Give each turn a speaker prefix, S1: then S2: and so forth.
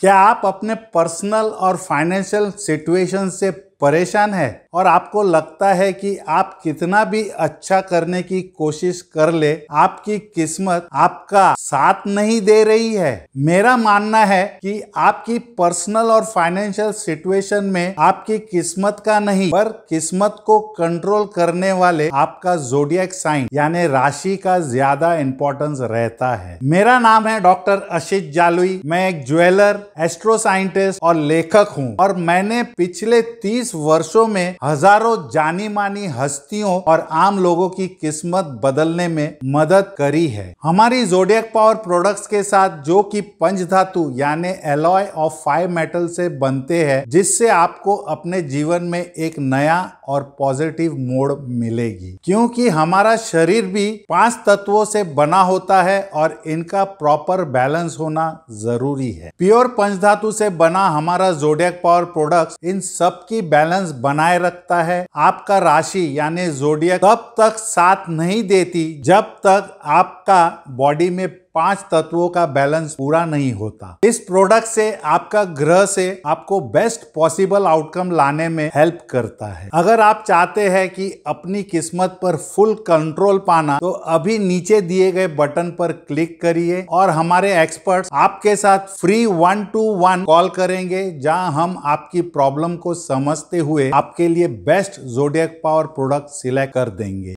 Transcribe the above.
S1: क्या आप अपने पर्सनल और फाइनेंशियल सिचुएशन से परेशान हैं और आपको लगता है कि आप कितना भी अच्छा करने की कोशिश कर ले आपकी किस्मत आपका साथ नहीं दे रही है मेरा मानना है कि आपकी पर्सनल और फाइनेंशियल सिचुएशन में आपकी किस्मत का नहीं पर किस्मत को कंट्रोल करने वाले आपका जोडियक साइन यानी राशि का ज्यादा इंपॉर्टेंस रहता है मेरा नाम है डॉक्टर अशित जालुई मैं एक ज्वेलर एस्ट्रो साइंटिस्ट और लेखक हूँ और मैंने पिछले तीस वर्षों में हजारों जानी मानी हस्तियों और आम लोगों की किस्मत बदलने में मदद करी है हमारी जोडियक पावर प्रोडक्ट्स के साथ जो कि पंच धातु यानी एलॉय ऑफ फाइव मेटल से बनते हैं जिससे आपको अपने जीवन में एक नया और पॉजिटिव मोड मिलेगी क्योंकि हमारा शरीर भी पांच तत्वों से बना होता है और इनका प्रॉपर बैलेंस होना जरूरी है प्योर पंच धातु से बना हमारा जोडियक पावर प्रोडक्ट्स इन सब की बैलेंस बनाए रख सकता है आपका राशि यानी जोडिया तब तक साथ नहीं देती जब तक आपका बॉडी में पांच तत्वों का बैलेंस पूरा नहीं होता इस प्रोडक्ट से आपका ग्रह से आपको बेस्ट पॉसिबल आउटकम लाने में हेल्प करता है अगर आप चाहते हैं कि अपनी किस्मत पर फुल कंट्रोल पाना तो अभी नीचे दिए गए बटन पर क्लिक करिए और हमारे एक्सपर्ट्स आपके साथ free one to one call करेंगे जहां हम आपकी प्रॉब्लम को समझते हुए आपके लिए best zodiac power product select कर देंगे